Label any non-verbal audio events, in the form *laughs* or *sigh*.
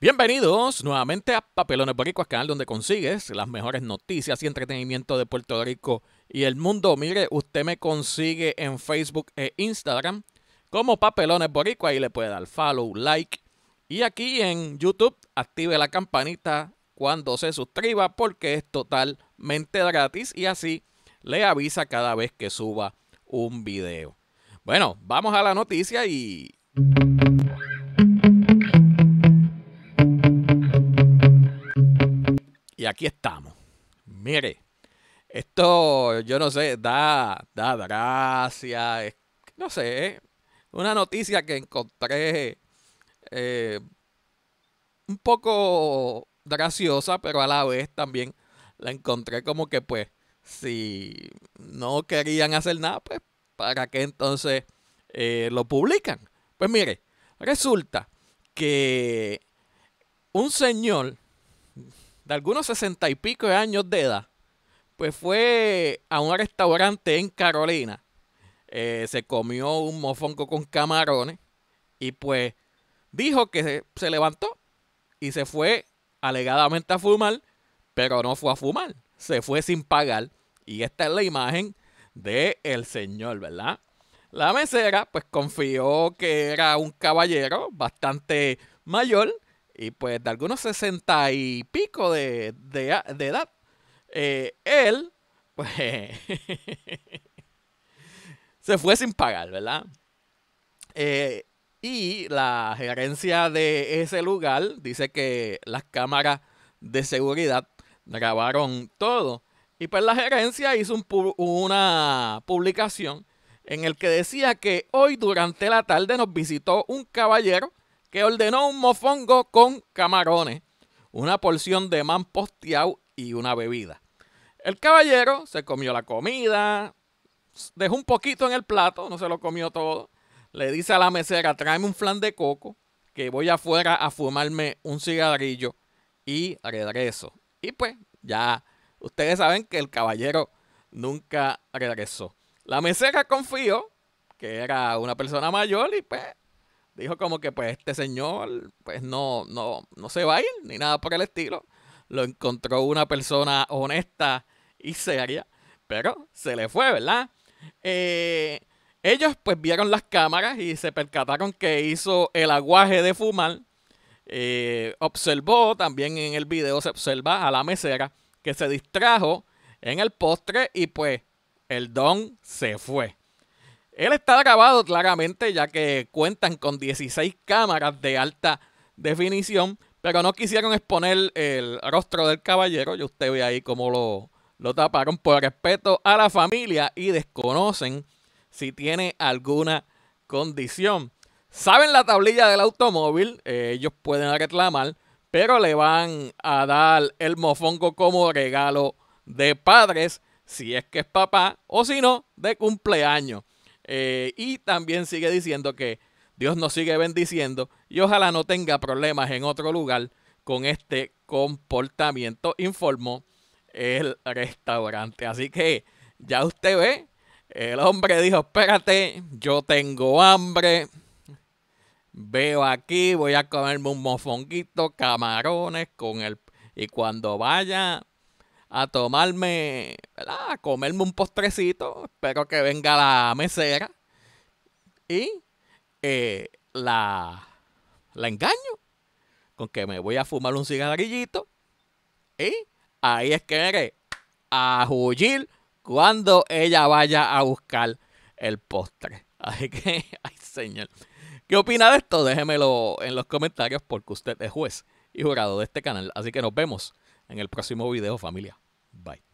Bienvenidos nuevamente a Papelones Boricuas, canal donde consigues las mejores noticias y entretenimiento de Puerto Rico y el mundo. Mire, usted me consigue en Facebook e Instagram como Papelones Boricuas y le puede dar follow, like. Y aquí en YouTube active la campanita cuando se suscriba porque es totalmente gratis y así le avisa cada vez que suba un video. Bueno, vamos a la noticia y... aquí estamos. Mire, esto, yo no sé, da, da gracia, no sé, una noticia que encontré eh, un poco graciosa, pero a la vez también la encontré como que pues, si no querían hacer nada, pues, ¿para qué entonces eh, lo publican? Pues mire, resulta que un señor de algunos sesenta y pico de años de edad, pues fue a un restaurante en Carolina. Eh, se comió un mofonco con camarones y pues dijo que se, levantó y se fue alegadamente a fumar, pero no fue a fumar, se fue sin pagar. Y esta es la imagen del el señor, ¿verdad? La mesera pues confió que era un caballero bastante mayor y pues de algunos sesenta y pico de, edad, eh, él *laughs* pues, se fue sin pagar, ¿verdad? Eh, y la gerencia de ese lugar dice que las cámaras de seguridad grabaron todo. Y pues la gerencia hizo una publicación en el que decía que hoy durante la tarde nos visitó un caballero que ordenó un mofongo con camarones, una porción de man y una bebida. El caballero se comió la comida, dejó un poquito en el plato, no se lo comió todo. Le dice a la mesera, tráeme un flan de coco, que voy afuera a fumarme un cigarrillo y regreso. Y pues ya ustedes saben que el caballero nunca regresó. La mesera confió que era una persona mayor y pues dijo como que pues este señor pues no, no, no se va a ir ni nada por el estilo. Lo encontró una persona honesta y seria, pero se le fue, ¿verdad? Eh, ellos pues vieron las cámaras y se percataron que hizo el aguaje de fumar. Eh, observó, también en el video se observa a la mesera que se distrajo en el postre y pues el don se fue. Él está grabado claramente, ya que cuentan con 16 cámaras de alta definición, pero no quisieron exponer el rostro del caballero. Y usted ve ahí cómo lo, lo taparon por respeto a la familia y desconocen si tiene alguna condición. Saben la tablilla del automóvil, eh, ellos pueden reclamar, pero le van a dar el mofongo como regalo de padres, si es que es papá, o si no, de cumpleaños. Eh, y también sigue diciendo que Dios nos sigue bendiciendo y ojalá no tenga problemas en otro lugar con este comportamiento, informó el restaurante. Así que ya usted ve, el hombre dijo, espérate, yo tengo hambre, veo aquí, voy a comerme un mofonguito, camarones con el... Y cuando vaya a tomarme, a comerme un postrecito. Espero que venga la mesera. Y eh, la, la engaño con que me voy a fumar un cigarrillito. Y ahí es que eres a huir cuando ella vaya a buscar el postre. Así que, *laughs* ay señor. ¿Qué opina de esto? Déjemelo en los comentarios porque usted es juez y jurado de este canal. Así que nos vemos en el próximo video, familia. Bye.